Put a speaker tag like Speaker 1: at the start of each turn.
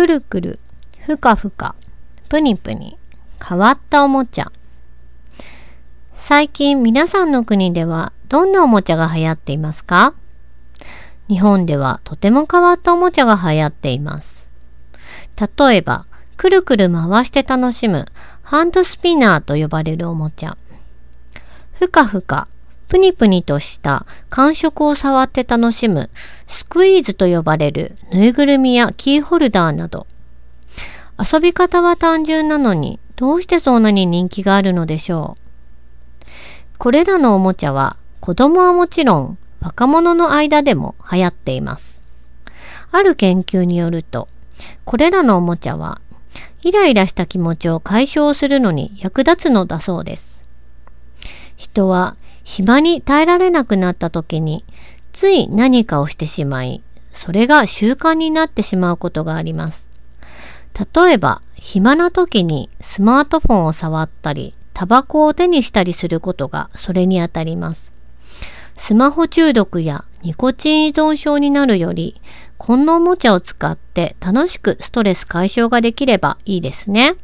Speaker 1: くるくる、ふかふか、ぷにぷに、変わったおもちゃ。最近皆さんの国ではどんなおもちゃが流行っていますか日本ではとても変わったおもちゃが流行っています。例えば、くるくる回して楽しむハンドスピナーと呼ばれるおもちゃ。ふかふかぷにぷにとした感触を触って楽しむスクイーズと呼ばれるぬいぐるみやキーホルダーなど遊び方は単純なのにどうしてそんなに人気があるのでしょうこれらのおもちゃは子供はもちろん若者の間でも流行っていますある研究によるとこれらのおもちゃはイライラした気持ちを解消するのに役立つのだそうです人は暇に耐えられなくなった時につい何かをしてしまい、それが習慣になってしまうことがあります。例えば、暇な時にスマートフォンを触ったり、タバコを手にしたりすることがそれにあたります。スマホ中毒やニコチン依存症になるより、こんなおもちゃを使って楽しくストレス解消ができればいいですね。